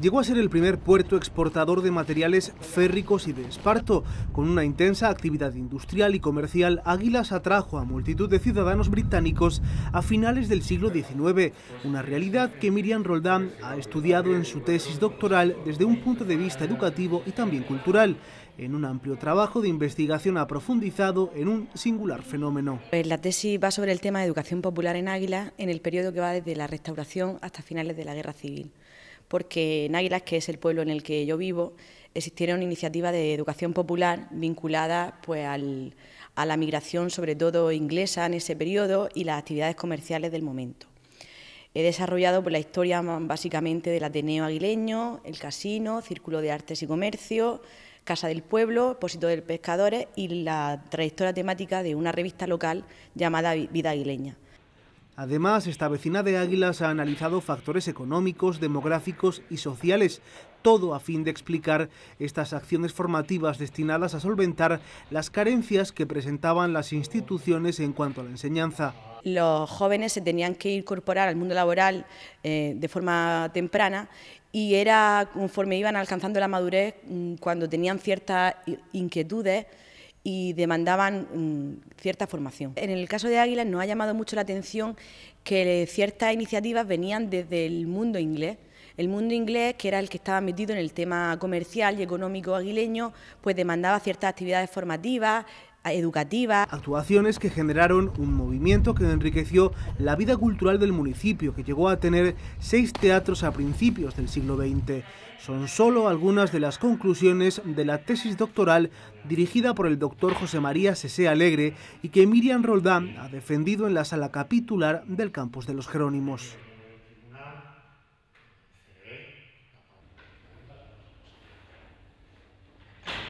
llegó a ser el primer puerto exportador de materiales férricos y de esparto. Con una intensa actividad industrial y comercial, Águilas atrajo a multitud de ciudadanos británicos a finales del siglo XIX, una realidad que Miriam Roldán ha estudiado en su tesis doctoral desde un punto de vista educativo y también cultural en un amplio trabajo de investigación aprofundizado en un singular fenómeno. Pues la tesis va sobre el tema de educación popular en Águila en el periodo que va desde la restauración hasta finales de la guerra civil porque en Águilas, que es el pueblo en el que yo vivo, una iniciativa de educación popular vinculada pues, a la migración, sobre todo inglesa, en ese periodo y las actividades comerciales del momento. He desarrollado pues, la historia básicamente del Ateneo Aguileño, el Casino, Círculo de Artes y Comercio, Casa del Pueblo, Pósito de Pescadores y la trayectoria temática de una revista local llamada Vida Aguileña. Además, esta vecina de Águilas ha analizado factores económicos, demográficos y sociales, todo a fin de explicar estas acciones formativas destinadas a solventar las carencias que presentaban las instituciones en cuanto a la enseñanza. Los jóvenes se tenían que incorporar al mundo laboral eh, de forma temprana y era conforme iban alcanzando la madurez mm, cuando tenían ciertas inquietudes y demandaban mm, cierta formación. En el caso de Águilas nos ha llamado mucho la atención que ciertas iniciativas venían desde el mundo inglés. El mundo inglés, que era el que estaba metido en el tema comercial y económico aguileño, pues demandaba ciertas actividades formativas, educativa. Actuaciones que generaron un movimiento que enriqueció la vida cultural del municipio, que llegó a tener seis teatros a principios del siglo XX. Son solo algunas de las conclusiones de la tesis doctoral dirigida por el doctor José María Sese Alegre y que Miriam Roldán ha defendido en la sala capitular del campus de los Jerónimos.